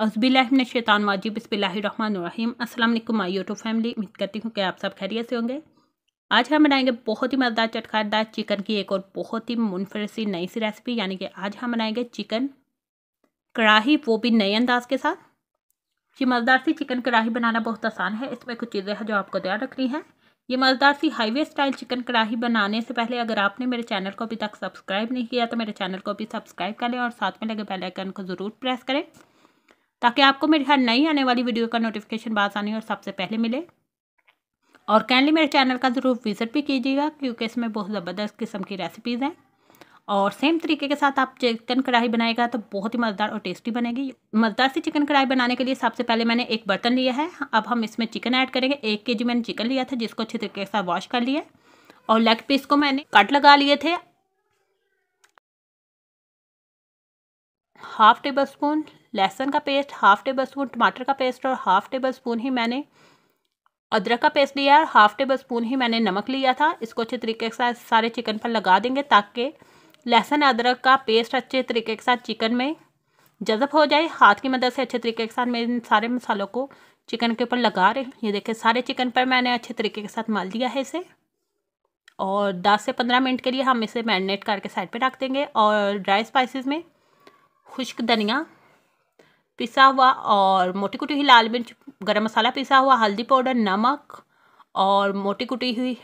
शैतान वाजिब बसमिल्लाम असलम माई यूट्यूब फैमिली उम्मीद करती हूँ कि आप सब खैरियत से होंगे आज हम बनाएंगे बहुत ही मज़ेदार चटकारदार चिकन की एक और बहुत ही मुनफर सी नई सी रेसिपी यानी कि आज हम बनाएंगे चिकन कढ़ाही वो भी नए अंदाज के साथ ये मज़ेदार सी चिकन कढ़ाही बनाना बहुत आसान है इसमें कुछ चीज़ें हैं जो आपको ध्यान रखनी है ये मज़ेदार सी हाईवे स्टाइल चिकन कढ़ाही बनाने से पहले अगर आपने मेरे चैनल को अभी तक सब्सक्राइब नहीं किया तो मेरे चैनल को अभी सब्सक्राइब कर लें और साथ में लगे बेल आइकन को ज़रूर प्रेस करें ताकि आपको मेरे हर नई आने वाली वीडियो का नोटिफिकेशन बासानी और सबसे पहले मिले और काइंडली मेरे चैनल का ज़रूर विज़िट भी कीजिएगा क्योंकि इसमें बहुत ज़बरदस्त किस्म की रेसिपीज़ हैं और सेम तरीके के साथ आप चिकन कढ़ाई बनाएगा तो बहुत ही मज़ेदार और टेस्टी बनेगी मज़ेदार सी चिकन कढ़ाई बनाने के लिए सबसे पहले मैंने एक बर्तन लिया है अब हम इसमें चिकन ऐड करेंगे एक के मैंने चिकन लिया था जिसको अच्छे तरीके से वॉश कर लिया और लेग पीस को मैंने कट लगा लिए थे हाफ टेबल स्पून लहसुन का पेस्ट हाफ टेबल स्पून टमाटर का पेस्ट और हाफ टेबल स्पून ही मैंने अदरक का पेस्ट लिया और हाफ टेबल स्पून ही मैंने नमक लिया था इसको अच्छे तरीके के साथ सारे चिकन पर लगा देंगे ताकि लहसुन अदरक का पेस्ट अच्छे तरीके के साथ चिकन में जज़ब हो जाए हाथ की मदद से अच्छे तरीके के साथ मैं इन सारे मसालों को चिकन के ऊपर लगा रही हूँ ये देखें सारे चिकन पर मैंने अच्छे तरीके के साथ मल दिया है इसे और 10 से 15 मिनट के लिए हम इसे मैरिनेट करके साइड पे रख देंगे और ड्राई स्पाइसेस में खुश्क धनिया पिसा हुआ और मोटी कुटी हुई लाल मिर्च गरम मसाला पिसा हुआ हल्दी पाउडर नमक और मोटी कुटी हुई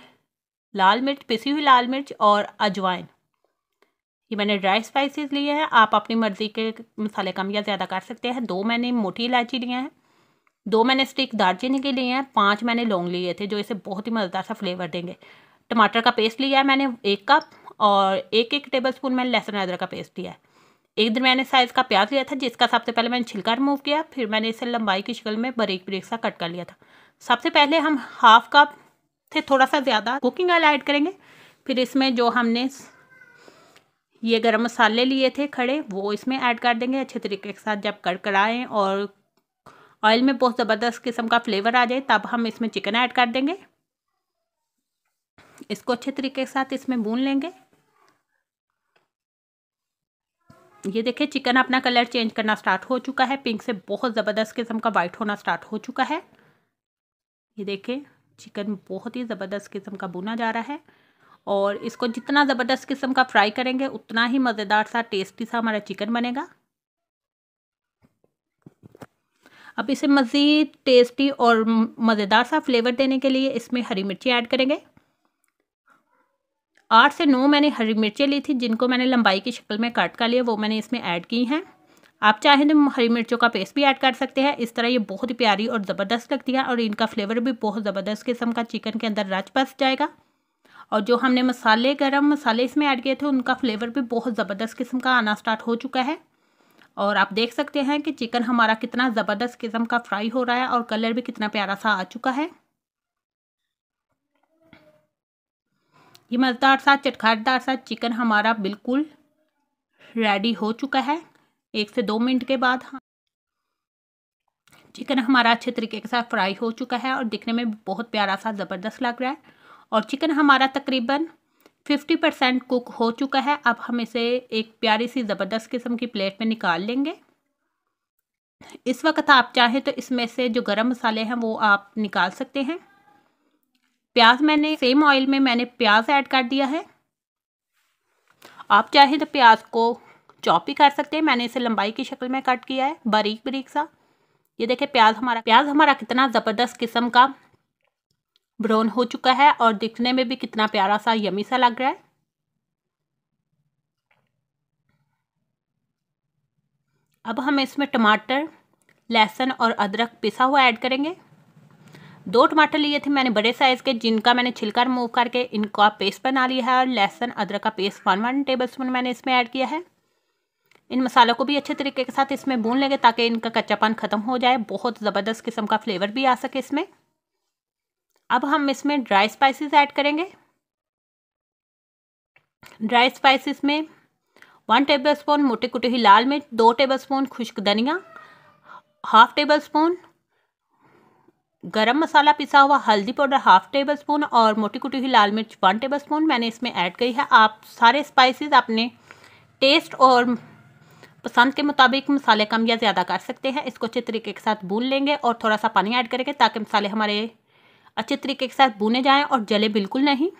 लाल मिर्च पिसी हुई लाल मिर्च और अजवाइन ये मैंने ड्राई स्पाइसेस लिए हैं आप अपनी मर्ज़ी के मसाले कम या ज़्यादा कर सकते हैं दो मैंने मोटी इलायची लिए हैं दो मैंने स्टिक दालचीनी के लिए हैं पाँच मैंने लौंग लिए थे जो इसे बहुत ही मज़ेदार सा फ्लेवर देंगे टमाटर का पेस्ट लिया है मैंने एक कप और एक एक टेबल स्पून मैंने लहसुन अदरक का पेस्ट लिया है एक दिन मैंने साइज़ का प्याज लिया था जिसका सबसे पहले मैंने छिलका रिमूव किया फिर मैंने इसे लंबाई की शक्ल में बरेक ब्रेक सा कट कर लिया था सबसे पहले हम हाफ कप से थोड़ा सा ज़्यादा कुकिंग ऑयल ऐड करेंगे फिर इसमें जो हमने ये गरम मसाले लिए थे खड़े वो इसमें ऐड कर देंगे अच्छे तरीके के साथ जब कड़कड़ाएँ और ऑयल में बहुत ज़बरदस्त किस्म का फ्लेवर आ जाए तब हम इसमें चिकन ऐड कर देंगे इसको अच्छे तरीके के साथ इसमें भून लेंगे ये देखिए चिकन अपना कलर चेंज करना स्टार्ट हो चुका है पिंक से बहुत ज़बरदस्त किस्म का वाइट होना स्टार्ट हो चुका है ये देखिए चिकन बहुत ही ज़बरदस्त किस्म का बुना जा रहा है और इसको जितना ज़बरदस्त किस्म का फ्राई करेंगे उतना ही मज़ेदार सा टेस्टी सा हमारा चिकन बनेगा अब इसे मज़ीद टेस्टी और मज़ेदार सा फ्लेवर देने के लिए इसमें हरी मिर्ची ऐड करेंगे आठ से नौ मैंने हरी मिर्चें ली थी जिनको मैंने लंबाई की शक्ल में काट का लिया वो मैंने इसमें ऐड की हैं आप चाहें तो हरी मिर्चों का पेस्ट भी ऐड कर सकते हैं इस तरह ये बहुत ही प्यारी और ज़बरदस्त लगती है और इनका फ्लेवर भी बहुत ज़बरदस्त किस्म का चिकन के अंदर रच बस जाएगा और जो हमने मसाले गरम मसाले इसमें ऐड किए थे उनका फ्लेवर भी बहुत ज़बरदस्त किस्म का आना स्टार्ट हो चुका है और आप देख सकते हैं कि चिकन हमारा कितना ज़बरदस्त किस्म का फ्राई हो रहा है और कलर भी कितना प्यारा सा आ चुका है ये मज़ेदार सा चटखारदार सा चिकन हमारा बिल्कुल रेडी हो चुका है एक से दो मिनट के बाद हाँ चिकन हमारा अच्छे तरीके के साथ फ्राई हो चुका है और दिखने में बहुत प्यारा सा ज़बरदस्त लग रहा है और चिकन हमारा तकरीबन 50 परसेंट कुक हो चुका है अब हम इसे एक प्यारी सी ज़बरदस्त किस्म की प्लेट में निकाल लेंगे इस वक्त आप चाहें तो इसमें से जो गर्म मसाले हैं वो आप निकाल सकते हैं प्याज मैंने सेम ऑयल में मैंने प्याज ऐड कर दिया है आप चाहे तो प्याज को चॉप भी कर सकते हैं मैंने इसे लंबाई की शक्ल में कट किया है बारीक बारीक सा ये देखे प्याज हमारा प्याज हमारा कितना ज़बरदस्त किस्म का ब्राउन हो चुका है और दिखने में भी कितना प्यारा सा यमी सा लग रहा है अब हम इसमें टमाटर लहसुन और अदरक पिसा हुआ ऐड करेंगे दो टमाटर लिए थे मैंने बड़े साइज़ के जिनका मैंने छिलका रिमूव करके इनका पेस्ट बना लिया है और लहसन अदरक का paste one one tablespoon मैंने इसमें ऐड किया है इन मसालों को भी अच्छे तरीके के साथ इसमें भून लेंगे ताकि इनका कच्चापन ख़त्म हो जाए बहुत ज़बरदस्त किस्म का फ्लेवर भी आ सके इसमें अब हम इसमें ड्राई स्पाइसेस ऐड करेंगे ड्राई स्पाइसेस में वन टेबल स्पून मोटी कुटी ही लाल मिर्च दो टेबल स्पून खुश्क धनिया हाफ टेबल स्पून गरम मसाला पिसा हुआ हल्दी पाउडर हाफ टेबल स्पून और मोटी कुटी हुई लाल मिर्च वन टेबल स्पून मैंने इसमें ऐड की है आप सारे स्पाइसेस अपने टेस्ट और पसंद के मुताबिक मसाले कम या ज़्यादा कर सकते हैं इसको अच्छे तरीके के साथ भून लेंगे और थोड़ा सा पानी ऐड करेंगे ताकि मसाले हमारे अच्छे तरीके के साथ भुने जाएँ और जले बिल्कुल नहीं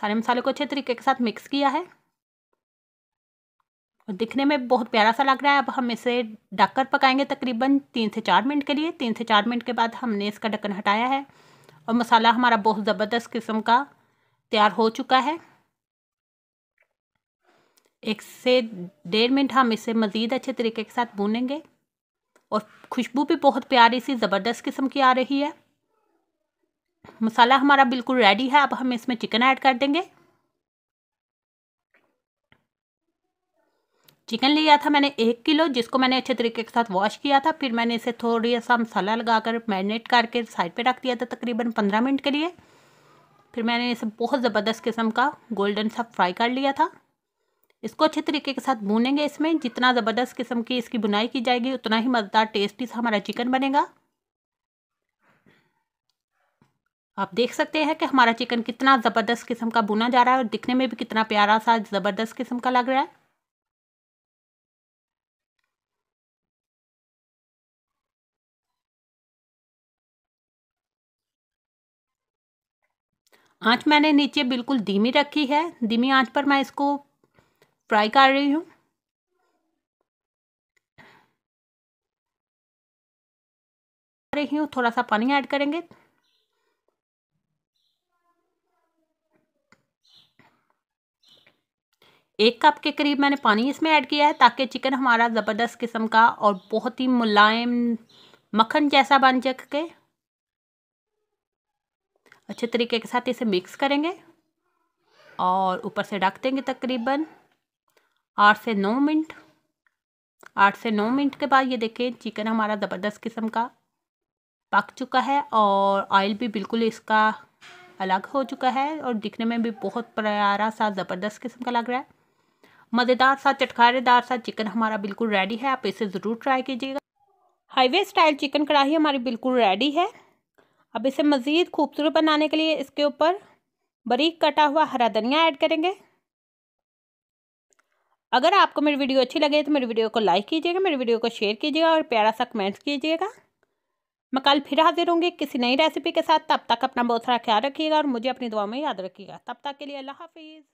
सारे मसाले को अच्छे तरीके के साथ मिक्स किया है और दिखने में बहुत प्यारा सा लग रहा है अब हम इसे ढककर पकाएंगे तकरीबन तीन से चार मिनट के लिए तीन से चार मिनट के बाद हमने इसका ढक्कन हटाया है और मसाला हमारा बहुत ज़बरदस्त किस्म का तैयार हो चुका है एक से डेढ़ मिनट हम इसे मज़ीद अच्छे तरीके के साथ भूनेंगे और खुशबू भी बहुत प्यारी सी ज़बरदस्त किस्म की आ रही है मसाला हमारा बिल्कुल रेडी है अब हम इसमें चिकन ऐड कर देंगे चिकन लिया था मैंने एक किलो जिसको मैंने अच्छे तरीके के साथ वॉश किया था फिर मैंने इसे थोड़ी सा मसाला लगाकर मैरिनेट करके साइड पे रख दिया था तकरीबन पंद्रह मिनट के लिए फिर मैंने इसे बहुत ज़बरदस्त किस्म का गोल्डन सा फ्राई कर लिया था इसको अच्छे तरीके के साथ भूनेंगे इसमें जितना ज़बरदस्त किस्म की इसकी बुनाई की जाएगी उतना ही मज़ेदार टेस्टी सा हमारा चिकन बनेगा आप देख सकते हैं कि हमारा चिकन कितना ज़बरदस्त किस्म का बुना जा रहा है और दिखने में भी कितना प्यारा सा ज़बरदस्त किस्म का लग रहा है आंच मैंने नीचे बिल्कुल धीमी रखी है धीमी आंच पर मैं इसको फ्राई कर रही हूँ रही हूँ थोड़ा सा पानी ऐड करेंगे एक कप के करीब मैंने पानी इसमें ऐड किया है ताकि चिकन हमारा ज़बरदस्त किस्म का और बहुत ही मुलायम मक्खन जैसा बन सके अच्छे तरीके के साथ इसे मिक्स करेंगे और ऊपर से ढक देंगे तकरीबन आठ से नौ मिनट आठ से नौ मिनट के बाद ये देखें चिकन हमारा ज़बरदस्त किस्म का पक चुका है और ऑयल भी बिल्कुल इसका अलग हो चुका है और दिखने में भी बहुत प्यारा सा ज़बरदस्त किस्म का लग रहा है मज़ेदार सा चटकारेदार सा चिकन हमारा बिल्कुल रेडी है आप इसे ज़रूर ट्राई कीजिएगा हाईवे स्टाइल चिकन कढ़ाई हमारी बिल्कुल रेडी है अब इसे मज़ीद खूबसूरत बनाने के लिए इसके ऊपर बारीक कटा हुआ हरा धनिया ऐड करेंगे अगर आपको मेरी वीडियो अच्छी लगे तो मेरी वीडियो को लाइक कीजिएगा मेरी वीडियो को शेयर कीजिएगा और प्यारा सा कमेंट्स कीजिएगा मैं कल फिर हाजिर हूँगी किसी नई रेसिपी के साथ तब तक अपना बहुत सारा ख्याल रखिएगा और मुझे अपनी दुआ में याद रखिएगा तब तक के लिए अल्लाह हाफिज़